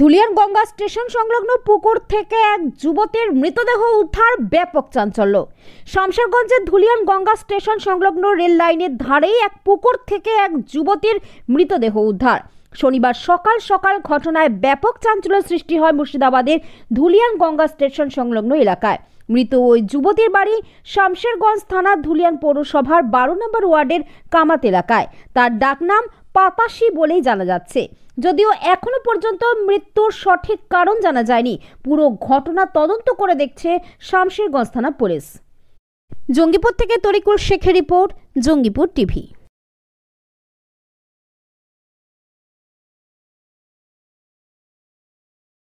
Dhulian Ganga station সংলগ্ন পুকুর থেকে এক যুবতীর মৃতদেহ উদ্ধার ব্যাপক চাঞ্চল্য শামসারগঞ্জের ধুলিয়ান গঙ্গা স্টেশন সংলগ্ন রেল লাইনের ধারেই এক পুকুর থেকে এক যুবতীর মৃতদেহ উদ্ধার শনিবার সকাল সকাল ঘটনায় ব্যাপক চাঞ্চল্য সৃষ্টি হয় মুর্শিদাবাদের ধুলিয়ান গঙ্গা স্টেশন সংলগ্ন এলাকায় মৃত ওই যুবতীর বাড়ি শামশেরগঞ্জ থানার ধুলিয়ান পৌরসভার বারো নম্বর ওয়ার্ডের কামাত এলাকায় তার ডাকনাম পাতাসি বলেই জানা যাচ্ছে যদিও এখনও পর্যন্ত মৃত্যুর সঠিক কারণ জানা যায়নি পুরো ঘটনা তদন্ত করে দেখছে শামশেরগঞ্জ থানা পুলিশ জঙ্গিপুর থেকে তরিকুল শেখের রিপোর্ট জঙ্গিপুর টিভি